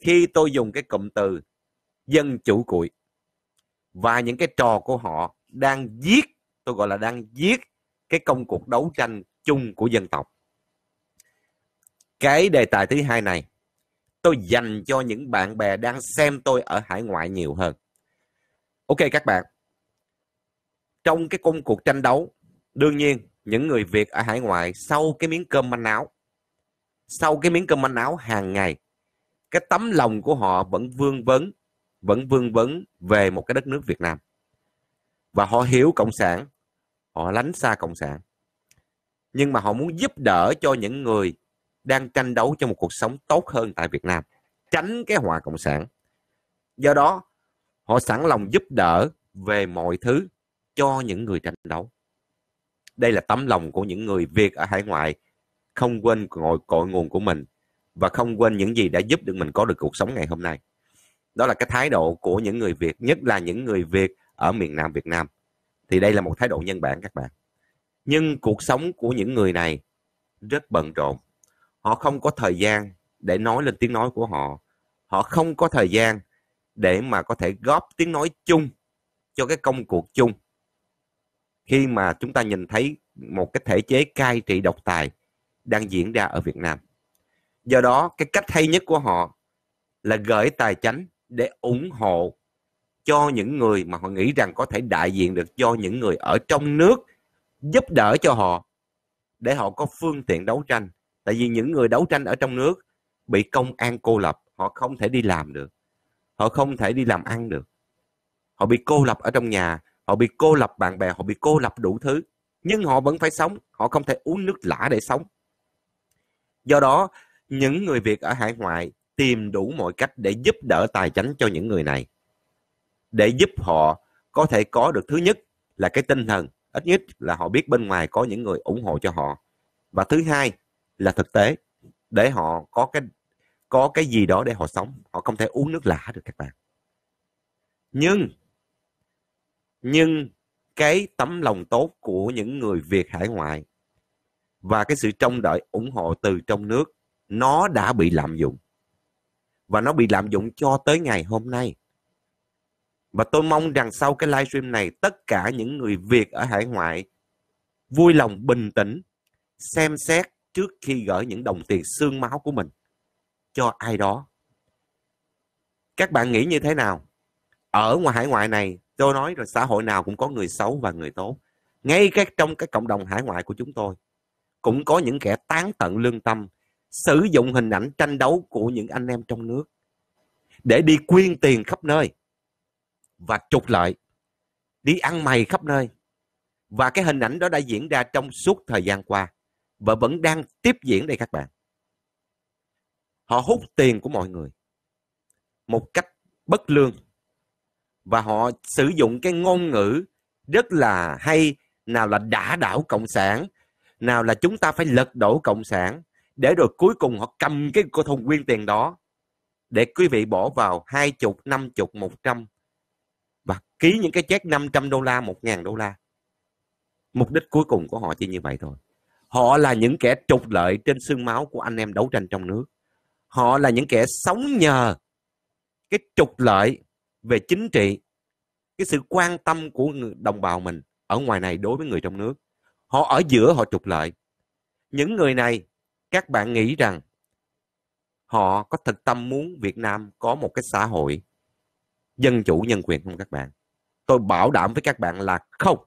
khi tôi dùng cái cụm từ dân chủ cuội và những cái trò của họ đang giết tôi gọi là đang giết cái công cuộc đấu tranh chung của dân tộc cái đề tài thứ hai này tôi dành cho những bạn bè đang xem tôi ở hải ngoại nhiều hơn ok các bạn trong cái công cuộc tranh đấu đương nhiên những người việt ở hải ngoại sau cái miếng cơm manh áo sau cái miếng cơm manh áo hàng ngày cái tấm lòng của họ vẫn vương vấn vẫn vương vấn về một cái đất nước Việt Nam và họ hiểu cộng sản họ lánh xa cộng sản nhưng mà họ muốn giúp đỡ cho những người đang tranh đấu cho một cuộc sống tốt hơn tại Việt Nam tránh cái hòa cộng sản do đó họ sẵn lòng giúp đỡ về mọi thứ cho những người tranh đấu đây là tấm lòng của những người Việt ở hải ngoại không quên cội, cội nguồn của mình và không quên những gì đã giúp được mình có được cuộc sống ngày hôm nay đó là cái thái độ của những người Việt nhất là những người Việt ở miền Nam Việt Nam thì đây là một thái độ nhân bản các bạn nhưng cuộc sống của những người này rất bận rộn họ không có thời gian để nói lên tiếng nói của họ họ không có thời gian để mà có thể góp tiếng nói chung cho cái công cuộc chung khi mà chúng ta nhìn thấy một cái thể chế cai trị độc tài đang diễn ra ở Việt Nam do đó cái cách hay nhất của họ là gửi tài chánh để ủng hộ cho những người mà họ nghĩ rằng có thể đại diện được cho những người ở trong nước giúp đỡ cho họ để họ có phương tiện đấu tranh tại vì những người đấu tranh ở trong nước bị công an cô lập họ không thể đi làm được họ không thể đi làm ăn được họ bị cô lập ở trong nhà họ bị cô lập bạn bè họ bị cô lập đủ thứ nhưng họ vẫn phải sống họ không thể uống nước lã để sống do đó những người Việt ở hải ngoại tìm đủ mọi cách để giúp đỡ tài chính cho những người này. Để giúp họ có thể có được thứ nhất là cái tinh thần, ít nhất là họ biết bên ngoài có những người ủng hộ cho họ. Và thứ hai là thực tế để họ có cái có cái gì đó để họ sống, họ không thể uống nước lã được các bạn. Nhưng nhưng cái tấm lòng tốt của những người Việt hải ngoại và cái sự trông đợi ủng hộ từ trong nước nó đã bị lạm dụng và nó bị lạm dụng cho tới ngày hôm nay và tôi mong rằng sau cái livestream này tất cả những người Việt ở hải ngoại vui lòng bình tĩnh xem xét trước khi gửi những đồng tiền xương máu của mình cho ai đó các bạn nghĩ như thế nào ở ngoài hải ngoại này tôi nói rồi xã hội nào cũng có người xấu và người tốt ngay các trong các cộng đồng hải ngoại của chúng tôi cũng có những kẻ tán tận lương tâm sử dụng hình ảnh tranh đấu của những anh em trong nước để đi quyên tiền khắp nơi và trục lợi đi ăn mày khắp nơi và cái hình ảnh đó đã diễn ra trong suốt thời gian qua và vẫn đang tiếp diễn đây các bạn họ hút tiền của mọi người một cách bất lương và họ sử dụng cái ngôn ngữ rất là hay nào là đả đảo cộng sản nào là chúng ta phải lật đổ cộng sản để rồi cuối cùng họ cầm cái thùng quyên tiền đó để quý vị bỏ vào hai chục năm chục một trăm và ký những cái check 500 đô la một ngàn đô la mục đích cuối cùng của họ chỉ như vậy thôi họ là những kẻ trục lợi trên xương máu của anh em đấu tranh trong nước họ là những kẻ sống nhờ cái trục lợi về chính trị cái sự quan tâm của đồng bào mình ở ngoài này đối với người trong nước họ ở giữa họ trục lợi những người này các bạn nghĩ rằng họ có thực tâm muốn Việt Nam có một cái xã hội dân chủ nhân quyền không các bạn? Tôi bảo đảm với các bạn là không.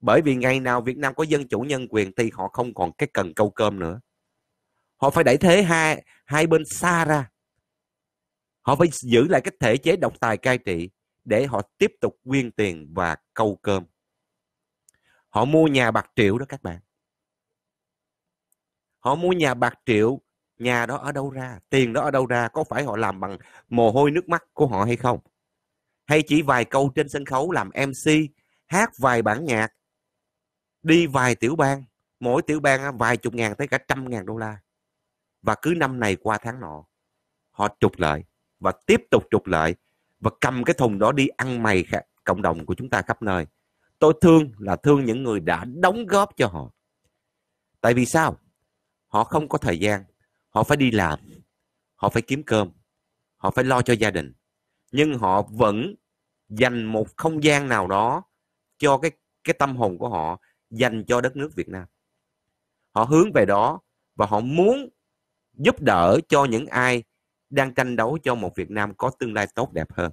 Bởi vì ngày nào Việt Nam có dân chủ nhân quyền thì họ không còn cái cần câu cơm nữa. Họ phải đẩy thế hai, hai bên xa ra. Họ phải giữ lại cái thể chế độc tài cai trị để họ tiếp tục quyên tiền và câu cơm. Họ mua nhà bạc triệu đó các bạn họ mua nhà bạc triệu nhà đó ở đâu ra tiền đó ở đâu ra có phải họ làm bằng mồ hôi nước mắt của họ hay không hay chỉ vài câu trên sân khấu làm mc hát vài bản nhạc đi vài tiểu bang mỗi tiểu bang vài chục ngàn tới cả trăm ngàn đô la và cứ năm này qua tháng nọ họ trục lợi và tiếp tục trục lợi và cầm cái thùng đó đi ăn mày cộng đồng của chúng ta khắp nơi tôi thương là thương những người đã đóng góp cho họ tại vì sao họ không có thời gian họ phải đi làm họ phải kiếm cơm họ phải lo cho gia đình nhưng họ vẫn dành một không gian nào đó cho cái cái tâm hồn của họ dành cho đất nước Việt Nam họ hướng về đó và họ muốn giúp đỡ cho những ai đang tranh đấu cho một Việt Nam có tương lai tốt đẹp hơn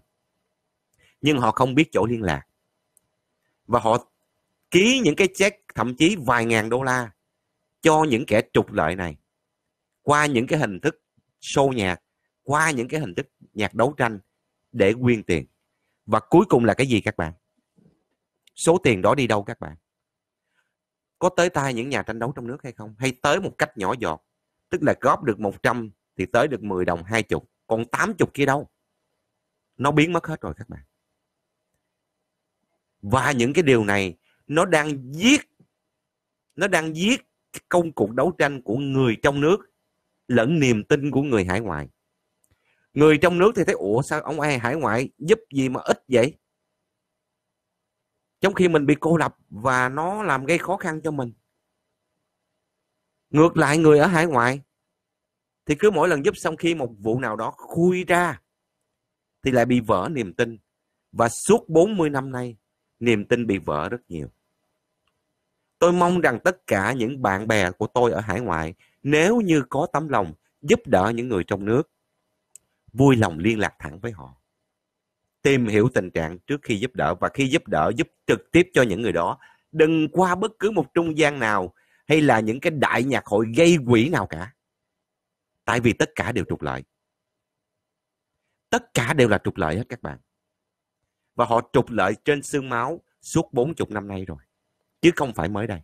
nhưng họ không biết chỗ liên lạc và họ ký những cái check thậm chí vài ngàn đô la cho những kẻ trục lợi này qua những cái hình thức show nhạc, qua những cái hình thức nhạc đấu tranh để quyên tiền. Và cuối cùng là cái gì các bạn? Số tiền đó đi đâu các bạn? Có tới tay những nhà tranh đấu trong nước hay không? Hay tới một cách nhỏ giọt? Tức là góp được 100 thì tới được 10 đồng 20, còn 80 kia đâu? Nó biến mất hết rồi các bạn. Và những cái điều này nó đang giết nó đang giết công cuộc đấu tranh của người trong nước lẫn niềm tin của người hải ngoại người trong nước thì thấy ủa sao ông ai hải ngoại giúp gì mà ít vậy trong khi mình bị cô lập và nó làm gây khó khăn cho mình ngược lại người ở hải ngoại thì cứ mỗi lần giúp xong khi một vụ nào đó khui ra thì lại bị vỡ niềm tin và suốt 40 năm nay niềm tin bị vỡ rất nhiều Tôi mong rằng tất cả những bạn bè của tôi ở hải ngoại nếu như có tấm lòng giúp đỡ những người trong nước, vui lòng liên lạc thẳng với họ. Tìm hiểu tình trạng trước khi giúp đỡ và khi giúp đỡ giúp trực tiếp cho những người đó. Đừng qua bất cứ một trung gian nào hay là những cái đại nhạc hội gây quỹ nào cả. Tại vì tất cả đều trục lợi. Tất cả đều là trục lợi hết các bạn. Và họ trục lợi trên xương máu suốt 40 năm nay rồi chứ không phải mới đây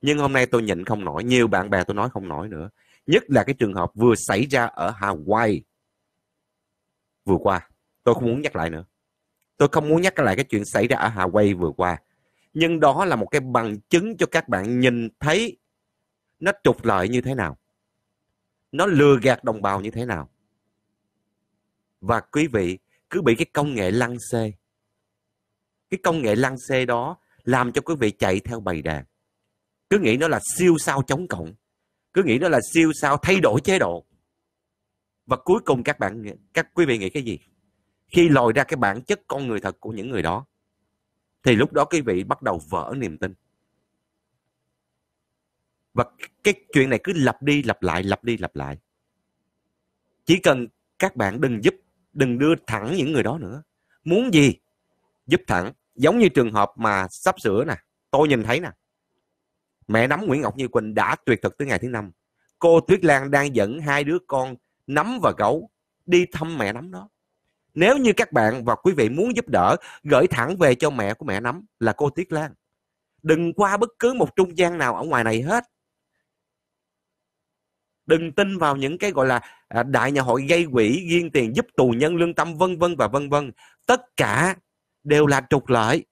nhưng hôm nay tôi nhịn không nổi nhiều bạn bè tôi nói không nổi nữa nhất là cái trường hợp vừa xảy ra ở Hawaii vừa qua tôi không muốn nhắc lại nữa tôi không muốn nhắc lại cái chuyện xảy ra ở Hawaii vừa qua nhưng đó là một cái bằng chứng cho các bạn nhìn thấy nó trục lợi như thế nào nó lừa gạt đồng bào như thế nào và quý vị cứ bị cái công nghệ lăng xê cái công nghệ lăng xê đó làm cho quý vị chạy theo bầy đàn cứ nghĩ nó là siêu sao chống cộng cứ nghĩ nó là siêu sao thay đổi chế độ và cuối cùng các bạn các quý vị nghĩ cái gì khi lòi ra cái bản chất con người thật của những người đó thì lúc đó quý vị bắt đầu vỡ niềm tin và cái chuyện này cứ lặp đi lặp lại lặp đi lặp lại chỉ cần các bạn đừng giúp đừng đưa thẳng những người đó nữa muốn gì giúp thẳng giống như trường hợp mà sắp sửa nè tôi nhìn thấy nè mẹ nắm Nguyễn Ngọc Như Quỳnh đã tuyệt thực tới ngày thứ năm cô Tuyết Lan đang dẫn hai đứa con nắm và gấu đi thăm mẹ nắm đó nếu như các bạn và quý vị muốn giúp đỡ gửi thẳng về cho mẹ của mẹ nắm là cô Tuyết Lan đừng qua bất cứ một trung gian nào ở ngoài này hết đừng tin vào những cái gọi là à, đại nhà hội gây quỹ ghiên tiền giúp tù nhân lương tâm vân vân và vân vân tất cả đều là trục lợi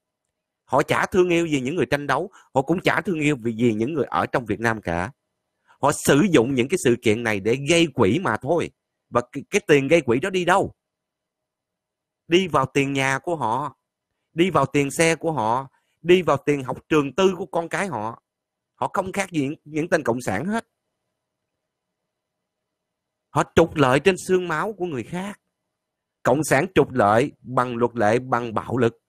họ chả thương yêu vì những người tranh đấu họ cũng chả thương yêu vì vì những người ở trong Việt Nam cả họ sử dụng những cái sự kiện này để gây quỹ mà thôi và cái, cái tiền gây quỹ đó đi đâu đi vào tiền nhà của họ đi vào tiền xe của họ đi vào tiền học trường tư của con cái họ họ không khác gì những, những tên cộng sản hết họ trục lợi trên xương máu của người khác cộng sản trục lợi bằng luật lệ bằng bạo lực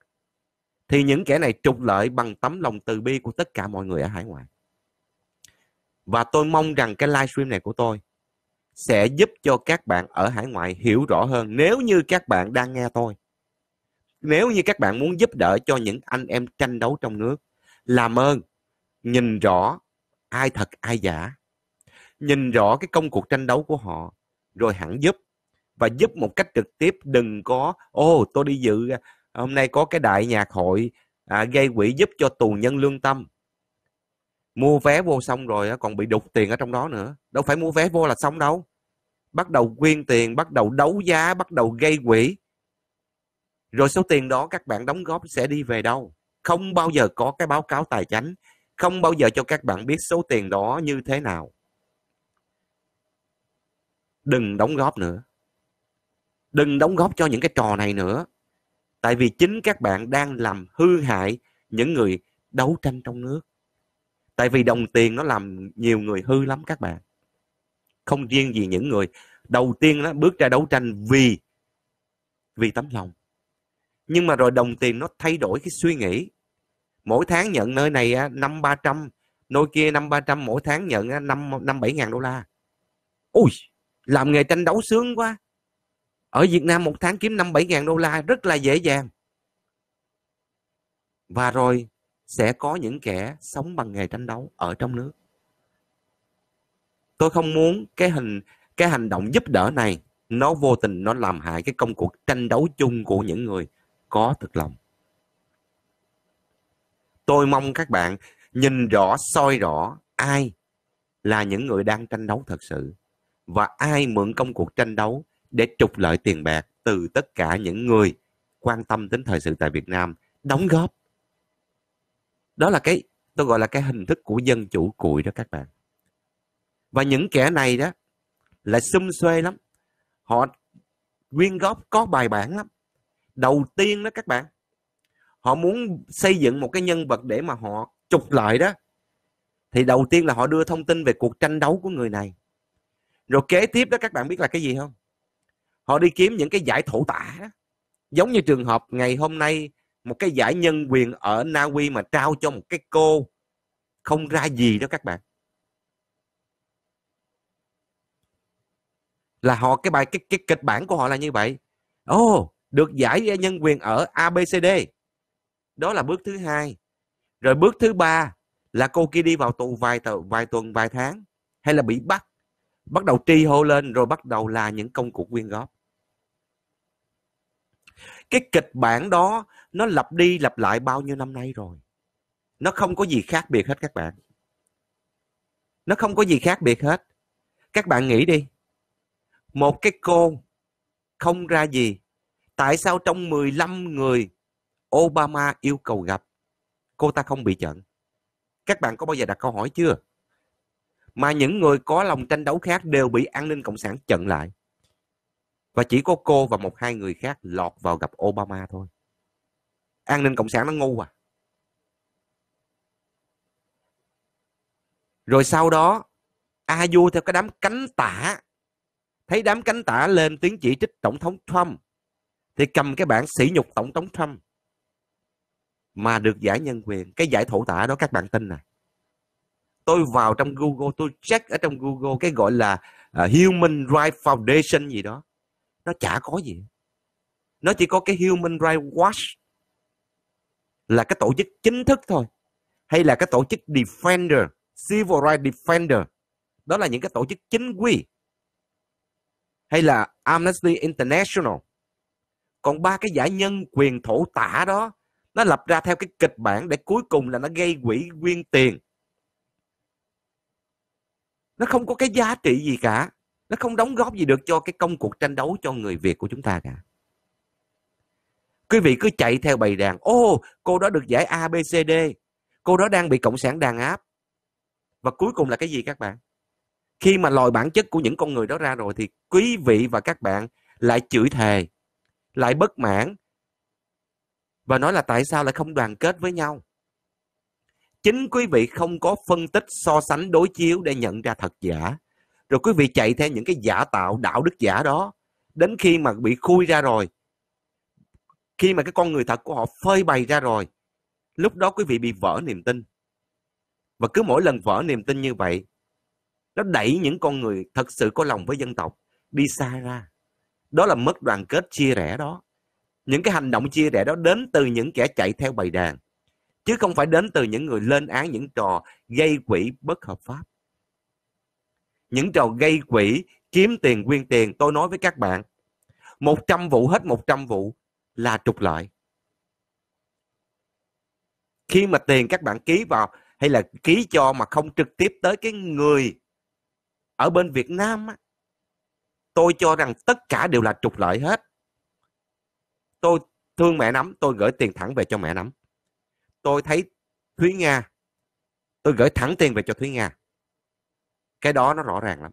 thì những kẻ này trục lợi bằng tấm lòng từ bi của tất cả mọi người ở hải ngoại và tôi mong rằng cái livestream này của tôi sẽ giúp cho các bạn ở hải ngoại hiểu rõ hơn nếu như các bạn đang nghe tôi nếu như các bạn muốn giúp đỡ cho những anh em tranh đấu trong nước làm ơn nhìn rõ ai thật ai giả nhìn rõ cái công cuộc tranh đấu của họ rồi hẳn giúp và giúp một cách trực tiếp đừng có ô oh, tôi đi dự à, hôm nay có cái đại nhạc hội à, gây quỹ giúp cho tù nhân lương tâm mua vé vô xong rồi còn bị đục tiền ở trong đó nữa đâu phải mua vé vô là xong đâu bắt đầu quyên tiền bắt đầu đấu giá bắt đầu gây quỹ rồi số tiền đó các bạn đóng góp sẽ đi về đâu không bao giờ có cái báo cáo tài chính không bao giờ cho các bạn biết số tiền đó như thế nào đừng đóng góp nữa đừng đóng góp cho những cái trò này nữa tại vì chính các bạn đang làm hư hại những người đấu tranh trong nước tại vì đồng tiền nó làm nhiều người hư lắm các bạn không riêng gì những người đầu tiên nó bước ra đấu tranh vì vì tấm lòng nhưng mà rồi đồng tiền nó thay đổi cái suy nghĩ mỗi tháng nhận nơi này à, năm ba trăm nơi kia năm ba trăm mỗi tháng nhận à, năm năm bảy ngàn đô la ui làm nghề tranh đấu sướng quá ở Việt Nam một tháng kiếm 5-7 ngàn đô la rất là dễ dàng và rồi sẽ có những kẻ sống bằng nghề tranh đấu ở trong nước tôi không muốn cái hình cái hành động giúp đỡ này nó vô tình nó làm hại cái công cuộc tranh đấu chung của những người có thực lòng tôi mong các bạn nhìn rõ soi rõ ai là những người đang tranh đấu thật sự và ai mượn công cuộc tranh đấu để trục lợi tiền bạc từ tất cả những người quan tâm đến thời sự tại Việt Nam đóng góp đó là cái tôi gọi là cái hình thức của dân chủ cùi đó các bạn và những kẻ này đó là xung xuê lắm họ quyên góp có bài bản lắm đầu tiên đó các bạn họ muốn xây dựng một cái nhân vật để mà họ trục lợi đó thì đầu tiên là họ đưa thông tin về cuộc tranh đấu của người này rồi kế tiếp đó các bạn biết là cái gì không họ đi kiếm những cái giải thổ tả giống như trường hợp ngày hôm nay một cái giải nhân quyền ở Na Uy mà trao cho một cái cô không ra gì đó các bạn là họ cái bài cái, cái kịch bản của họ là như vậy ô oh, được giải nhân quyền ở ABCD đó là bước thứ hai rồi bước thứ ba là cô kia đi vào tù vài tờ, vài tuần vài tháng hay là bị bắt bắt đầu tri hô lên rồi bắt đầu là những công cuộc quyên góp cái kịch bản đó nó lặp đi lặp lại bao nhiêu năm nay rồi nó không có gì khác biệt hết các bạn nó không có gì khác biệt hết các bạn nghĩ đi một cái cô không ra gì tại sao trong 15 người Obama yêu cầu gặp cô ta không bị trận các bạn có bao giờ đặt câu hỏi chưa mà những người có lòng tranh đấu khác đều bị an ninh cộng sản chặn lại và chỉ có cô và một hai người khác lọt vào gặp Obama thôi an ninh cộng sản nó ngu à rồi sau đó a vua theo cái đám cánh tả thấy đám cánh tả lên tiếng chỉ trích tổng thống trump thì cầm cái bản sỉ nhục tổng thống trump mà được giải nhân quyền cái giải thổ tả đó các bạn tin này tôi vào trong Google tôi check ở trong Google cái gọi là uh, Human Rights Foundation gì đó nó chả có gì nó chỉ có cái Human Rights Watch là cái tổ chức chính thức thôi hay là cái tổ chức Defender Civil Rights Defender đó là những cái tổ chức chính quy hay là Amnesty International còn ba cái giải nhân quyền thổ tả đó nó lập ra theo cái kịch bản để cuối cùng là nó gây quỹ quyên tiền nó không có cái giá trị gì cả nó không đóng góp gì được cho cái công cuộc tranh đấu cho người việt của chúng ta cả quý vị cứ chạy theo bầy đàn ô oh, cô đó được giải abcd cô đó đang bị cộng sản đàn áp và cuối cùng là cái gì các bạn khi mà lòi bản chất của những con người đó ra rồi thì quý vị và các bạn lại chửi thề lại bất mãn và nói là tại sao lại không đoàn kết với nhau chính quý vị không có phân tích so sánh đối chiếu để nhận ra thật giả rồi quý vị chạy theo những cái giả tạo đạo đức giả đó đến khi mà bị khui ra rồi khi mà cái con người thật của họ phơi bày ra rồi lúc đó quý vị bị vỡ niềm tin và cứ mỗi lần vỡ niềm tin như vậy nó đẩy những con người thật sự có lòng với dân tộc đi xa ra đó là mất đoàn kết chia rẽ đó những cái hành động chia rẽ đó đến từ những kẻ chạy theo bầy đàn chứ không phải đến từ những người lên án những trò gây quỹ bất hợp pháp những trò gây quỹ kiếm tiền quyên tiền tôi nói với các bạn 100 vụ hết 100 vụ là trục lợi khi mà tiền các bạn ký vào hay là ký cho mà không trực tiếp tới cái người ở bên Việt Nam á, tôi cho rằng tất cả đều là trục lợi hết tôi thương mẹ nắm tôi gửi tiền thẳng về cho mẹ nắm tôi thấy Thúy Nga tôi gửi thẳng tiền về cho Thúy Nga cái đó nó rõ ràng lắm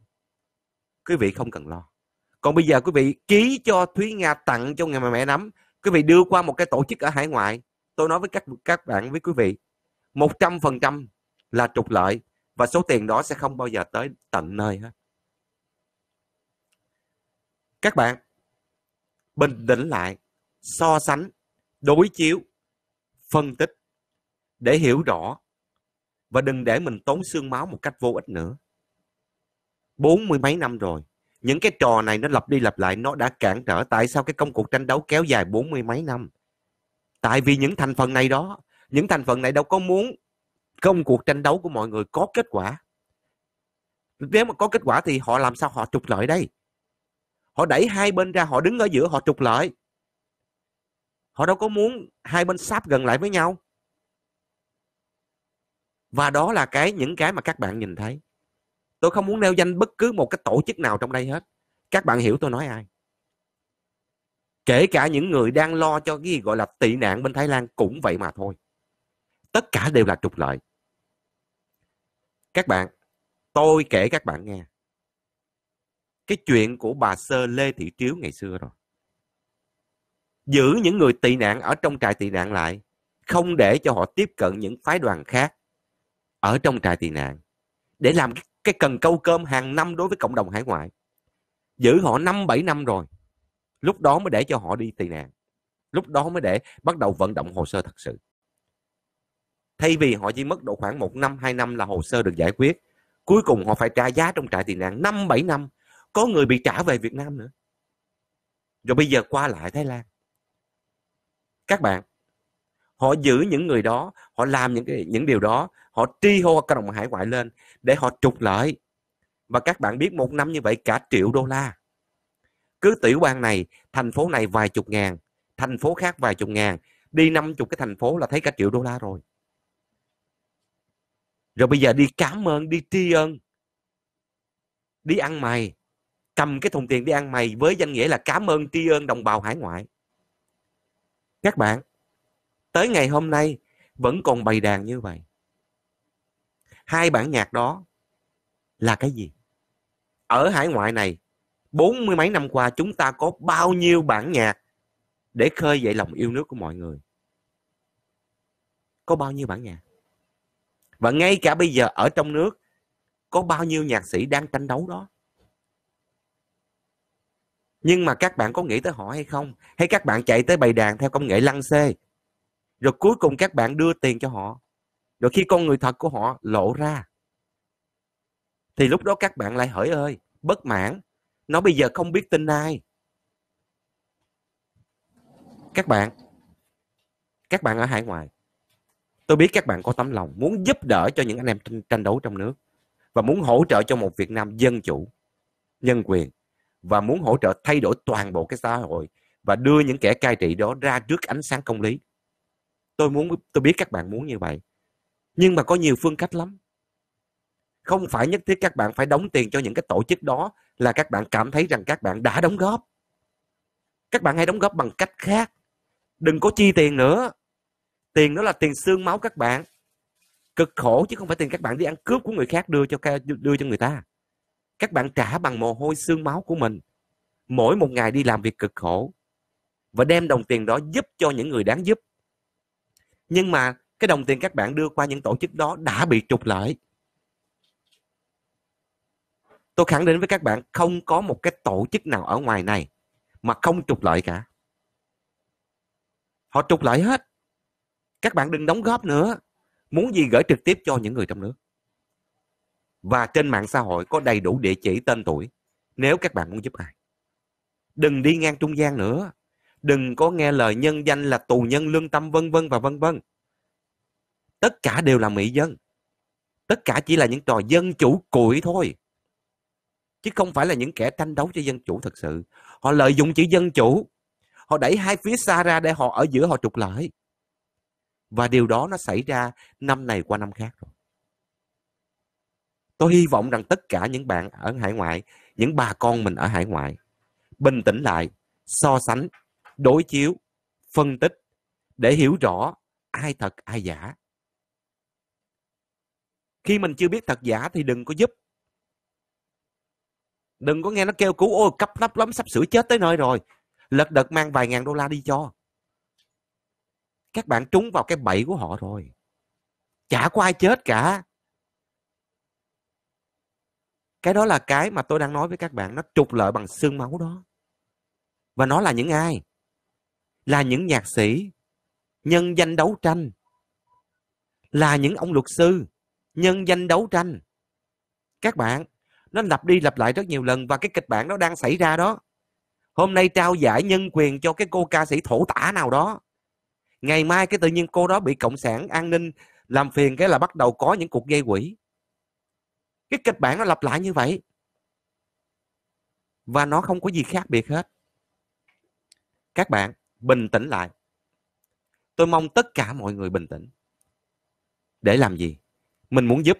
quý vị không cần lo còn bây giờ quý vị ký cho Thúy Nga tặng cho ngày mẹ nắm quý vị đưa qua một cái tổ chức ở hải ngoại tôi nói với các các bạn với quý vị 100% là trục lợi và số tiền đó sẽ không bao giờ tới tận nơi hết các bạn bình tĩnh lại so sánh đối chiếu phân tích để hiểu rõ và đừng để mình tốn xương máu một cách vô ích nữa. Bốn mươi mấy năm rồi, những cái trò này nó lặp đi lặp lại, nó đã cản trở tại sao cái công cuộc tranh đấu kéo dài bốn mươi mấy năm. Tại vì những thành phần này đó, những thành phần này đâu có muốn công cuộc tranh đấu của mọi người có kết quả. Nếu mà có kết quả thì họ làm sao họ trục lợi đây? Họ đẩy hai bên ra, họ đứng ở giữa, họ trục lợi. Họ đâu có muốn hai bên sáp gần lại với nhau và đó là cái những cái mà các bạn nhìn thấy tôi không muốn nêu danh bất cứ một cái tổ chức nào trong đây hết các bạn hiểu tôi nói ai kể cả những người đang lo cho cái gì gọi là tị nạn bên thái lan cũng vậy mà thôi tất cả đều là trục lợi các bạn tôi kể các bạn nghe cái chuyện của bà sơ lê thị triếu ngày xưa rồi giữ những người tị nạn ở trong trại tị nạn lại không để cho họ tiếp cận những phái đoàn khác ở trong trại tị nạn để làm cái, cần câu cơm hàng năm đối với cộng đồng hải ngoại giữ họ năm bảy năm rồi lúc đó mới để cho họ đi tị nạn lúc đó mới để bắt đầu vận động hồ sơ thật sự thay vì họ chỉ mất độ khoảng một năm hai năm là hồ sơ được giải quyết cuối cùng họ phải trả giá trong trại tị nạn năm bảy năm có người bị trả về Việt Nam nữa rồi bây giờ qua lại Thái Lan các bạn họ giữ những người đó họ làm những cái những điều đó họ tri hô các đồng hải ngoại lên để họ trục lợi và các bạn biết một năm như vậy cả triệu đô la cứ tiểu bang này thành phố này vài chục ngàn thành phố khác vài chục ngàn đi năm chục cái thành phố là thấy cả triệu đô la rồi rồi bây giờ đi cảm ơn đi tri ân đi ăn mày cầm cái thùng tiền đi ăn mày với danh nghĩa là cảm ơn tri ân đồng bào hải ngoại các bạn tới ngày hôm nay vẫn còn bày đàn như vậy hai bản nhạc đó là cái gì ở hải ngoại này bốn mươi mấy năm qua chúng ta có bao nhiêu bản nhạc để khơi dậy lòng yêu nước của mọi người có bao nhiêu bản nhạc và ngay cả bây giờ ở trong nước có bao nhiêu nhạc sĩ đang tranh đấu đó nhưng mà các bạn có nghĩ tới họ hay không hay các bạn chạy tới bày đàn theo công nghệ lăng xê rồi cuối cùng các bạn đưa tiền cho họ rồi khi con người thật của họ lộ ra thì lúc đó các bạn lại hỡi ơi bất mãn nó bây giờ không biết tin ai các bạn các bạn ở hải ngoại tôi biết các bạn có tấm lòng muốn giúp đỡ cho những anh em tranh đấu trong nước và muốn hỗ trợ cho một việt nam dân chủ nhân quyền và muốn hỗ trợ thay đổi toàn bộ cái xã hội và đưa những kẻ cai trị đó ra trước ánh sáng công lý tôi muốn tôi biết các bạn muốn như vậy nhưng mà có nhiều phương cách lắm không phải nhất thiết các bạn phải đóng tiền cho những cái tổ chức đó là các bạn cảm thấy rằng các bạn đã đóng góp các bạn hãy đóng góp bằng cách khác đừng có chi tiền nữa tiền đó là tiền xương máu các bạn cực khổ chứ không phải tiền các bạn đi ăn cướp của người khác đưa cho đưa cho người ta các bạn trả bằng mồ hôi xương máu của mình mỗi một ngày đi làm việc cực khổ và đem đồng tiền đó giúp cho những người đáng giúp nhưng mà cái đồng tiền các bạn đưa qua những tổ chức đó đã bị trục lợi tôi khẳng định với các bạn không có một cái tổ chức nào ở ngoài này mà không trục lợi cả họ trục lợi hết các bạn đừng đóng góp nữa muốn gì gửi trực tiếp cho những người trong nước và trên mạng xã hội có đầy đủ địa chỉ tên tuổi nếu các bạn muốn giúp ai đừng đi ngang trung gian nữa đừng có nghe lời nhân danh là tù nhân lương tâm vân vân và vân vân tất cả đều là mỹ dân tất cả chỉ là những trò dân chủ cuội thôi chứ không phải là những kẻ tranh đấu cho dân chủ thật sự họ lợi dụng chữ dân chủ họ đẩy hai phía xa ra để họ ở giữa họ trục lợi và điều đó nó xảy ra năm này qua năm khác rồi tôi hy vọng rằng tất cả những bạn ở hải ngoại những bà con mình ở hải ngoại bình tĩnh lại so sánh đối chiếu, phân tích để hiểu rõ ai thật ai giả. Khi mình chưa biết thật giả thì đừng có giúp. Đừng có nghe nó kêu cứu ôi cấp nắp lắm sắp sửa chết tới nơi rồi. Lật đật mang vài ngàn đô la đi cho. Các bạn trúng vào cái bẫy của họ rồi. Chả có ai chết cả cái đó là cái mà tôi đang nói với các bạn nó trục lợi bằng xương máu đó và nó là những ai là những nhạc sĩ nhân danh đấu tranh là những ông luật sư nhân danh đấu tranh các bạn nó lặp đi lặp lại rất nhiều lần và cái kịch bản nó đang xảy ra đó hôm nay trao giải nhân quyền cho cái cô ca sĩ thổ tả nào đó ngày mai cái tự nhiên cô đó bị cộng sản an ninh làm phiền cái là bắt đầu có những cuộc gây quỷ, cái kịch bản nó lặp lại như vậy và nó không có gì khác biệt hết các bạn bình tĩnh lại tôi mong tất cả mọi người bình tĩnh để làm gì mình muốn giúp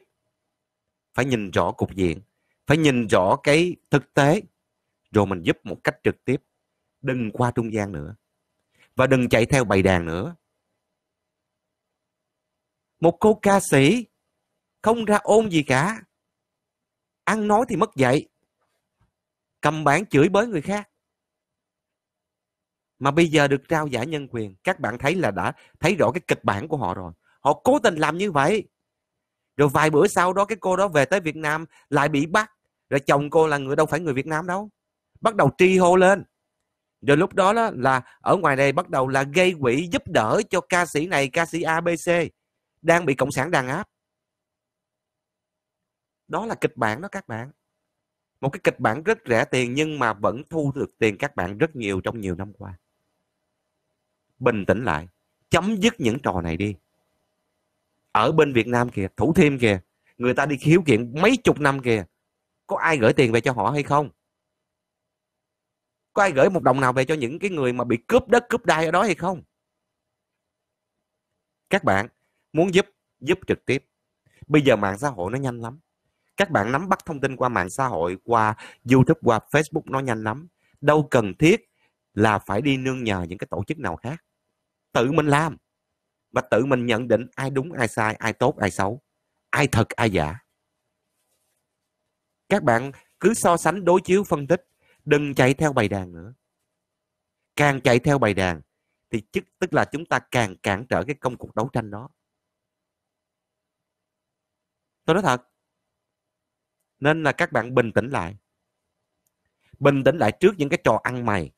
phải nhìn rõ cục diện phải nhìn rõ cái thực tế rồi mình giúp một cách trực tiếp đừng qua trung gian nữa và đừng chạy theo bầy đàn nữa một cô ca sĩ không ra ôn gì cả ăn nói thì mất dạy cầm bản chửi bới người khác mà bây giờ được trao giải nhân quyền các bạn thấy là đã thấy rõ cái kịch bản của họ rồi họ cố tình làm như vậy rồi vài bữa sau đó cái cô đó về tới Việt Nam lại bị bắt rồi chồng cô là người đâu phải người Việt Nam đâu bắt đầu tri hô lên rồi lúc đó, đó là ở ngoài đây bắt đầu là gây quỹ giúp đỡ cho ca sĩ này ca sĩ ABC đang bị cộng sản đàn áp đó là kịch bản đó các bạn một cái kịch bản rất rẻ tiền nhưng mà vẫn thu được tiền các bạn rất nhiều trong nhiều năm qua bình tĩnh lại chấm dứt những trò này đi ở bên Việt Nam kìa thủ thiêm kìa người ta đi khiếu kiện mấy chục năm kìa có ai gửi tiền về cho họ hay không có ai gửi một đồng nào về cho những cái người mà bị cướp đất cướp đai ở đó hay không các bạn muốn giúp giúp trực tiếp bây giờ mạng xã hội nó nhanh lắm các bạn nắm bắt thông tin qua mạng xã hội qua youtube qua facebook nó nhanh lắm đâu cần thiết là phải đi nương nhờ những cái tổ chức nào khác tự mình làm và tự mình nhận định ai đúng ai sai ai tốt ai xấu ai thật ai giả các bạn cứ so sánh đối chiếu phân tích đừng chạy theo bài đàn nữa càng chạy theo bài đàn thì chức tức là chúng ta càng cản trở cái công cuộc đấu tranh đó tôi nói thật nên là các bạn bình tĩnh lại bình tĩnh lại trước những cái trò ăn mày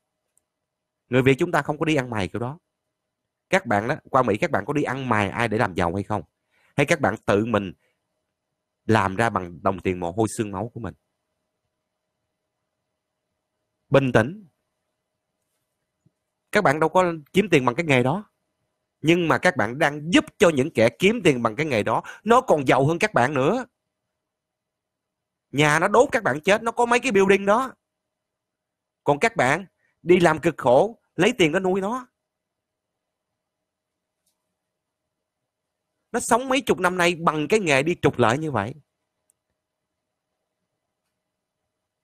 người việt chúng ta không có đi ăn mày kiểu đó các bạn đó qua mỹ các bạn có đi ăn mài ai để làm giàu hay không hay các bạn tự mình làm ra bằng đồng tiền mồ hôi xương máu của mình bình tĩnh các bạn đâu có kiếm tiền bằng cái nghề đó nhưng mà các bạn đang giúp cho những kẻ kiếm tiền bằng cái nghề đó nó còn giàu hơn các bạn nữa nhà nó đốt các bạn chết nó có mấy cái building đó còn các bạn đi làm cực khổ lấy tiền nó nuôi nó nó sống mấy chục năm nay bằng cái nghề đi trục lợi như vậy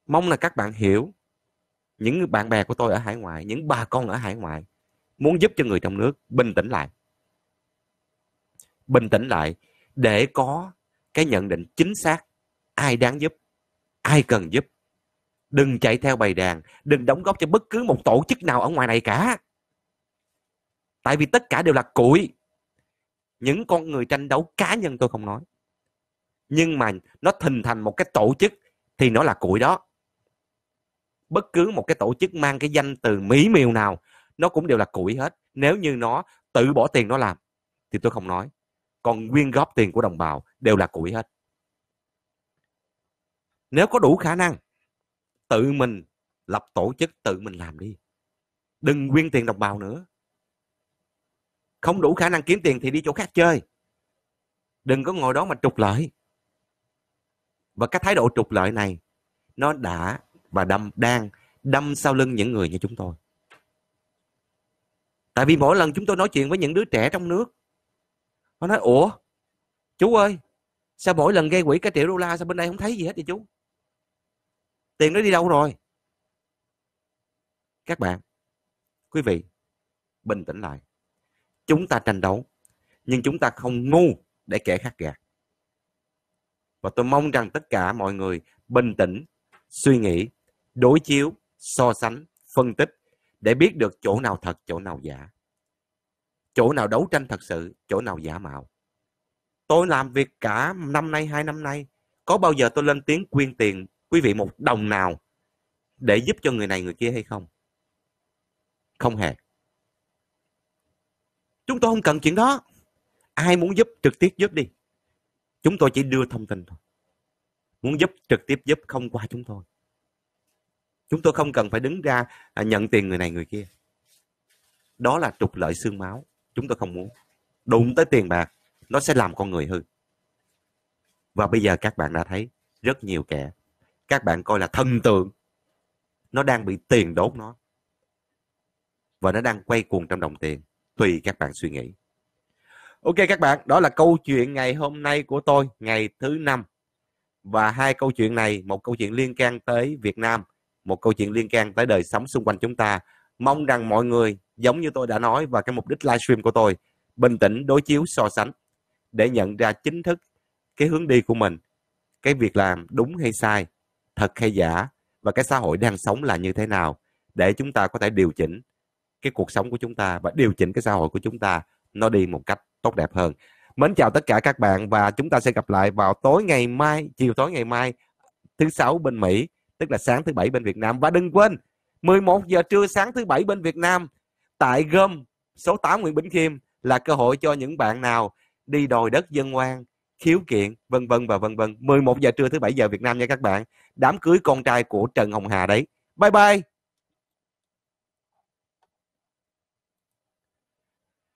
mong là các bạn hiểu những bạn bè của tôi ở hải ngoại những bà con ở hải ngoại muốn giúp cho người trong nước bình tĩnh lại bình tĩnh lại để có cái nhận định chính xác ai đáng giúp ai cần giúp đừng chạy theo bầy đàn đừng đóng góp cho bất cứ một tổ chức nào ở ngoài này cả tại vì tất cả đều là cụi những con người tranh đấu cá nhân tôi không nói nhưng mà nó hình thành một cái tổ chức thì nó là cụi đó bất cứ một cái tổ chức mang cái danh từ mỹ miều nào nó cũng đều là cụi hết nếu như nó tự bỏ tiền nó làm thì tôi không nói còn quyên góp tiền của đồng bào đều là cụi hết nếu có đủ khả năng tự mình lập tổ chức tự mình làm đi đừng quyên tiền đồng bào nữa không đủ khả năng kiếm tiền thì đi chỗ khác chơi đừng có ngồi đó mà trục lợi và cái thái độ trục lợi này nó đã và đâm đang đâm sau lưng những người như chúng tôi tại vì mỗi lần chúng tôi nói chuyện với những đứa trẻ trong nước nó nói ủa chú ơi sao mỗi lần gây quỹ cái triệu đô la sao bên đây không thấy gì hết vậy chú tiền nó đi đâu rồi các bạn quý vị bình tĩnh lại Chúng ta tranh đấu, nhưng chúng ta không ngu để kẻ khác gạt. Và tôi mong rằng tất cả mọi người bình tĩnh, suy nghĩ, đối chiếu, so sánh, phân tích để biết được chỗ nào thật, chỗ nào giả. Chỗ nào đấu tranh thật sự, chỗ nào giả mạo. Tôi làm việc cả năm nay, hai năm nay, có bao giờ tôi lên tiếng quyên tiền quý vị một đồng nào để giúp cho người này người kia hay không? Không hề. Chúng tôi không cần chuyện đó. Ai muốn giúp trực tiếp giúp đi. Chúng tôi chỉ đưa thông tin thôi. Muốn giúp trực tiếp giúp không qua chúng tôi. Chúng tôi không cần phải đứng ra à, nhận tiền người này người kia. Đó là trục lợi xương máu. Chúng tôi không muốn. Đụng tới tiền bạc, nó sẽ làm con người hư. Và bây giờ các bạn đã thấy rất nhiều kẻ. Các bạn coi là thần tượng. Nó đang bị tiền đốt nó. Và nó đang quay cuồng trong đồng tiền tùy các bạn suy nghĩ ok các bạn đó là câu chuyện ngày hôm nay của tôi ngày thứ năm và hai câu chuyện này một câu chuyện liên can tới việt nam một câu chuyện liên can tới đời sống xung quanh chúng ta mong rằng mọi người giống như tôi đã nói và cái mục đích livestream của tôi bình tĩnh đối chiếu so sánh để nhận ra chính thức cái hướng đi của mình cái việc làm đúng hay sai thật hay giả và cái xã hội đang sống là như thế nào để chúng ta có thể điều chỉnh cái cuộc sống của chúng ta và điều chỉnh cái xã hội của chúng ta nó đi một cách tốt đẹp hơn mến chào tất cả các bạn và chúng ta sẽ gặp lại vào tối ngày mai chiều tối ngày mai thứ sáu bên Mỹ tức là sáng thứ bảy bên Việt Nam và đừng quên 11 giờ trưa sáng thứ bảy bên Việt Nam tại gom số 8 Nguyễn Bỉnh Khiêm là cơ hội cho những bạn nào đi đòi đất dân ngoan khiếu kiện vân vân và vân vân 11 giờ trưa thứ bảy giờ Việt Nam nha các bạn đám cưới con trai của Trần Hồng Hà đấy bye bye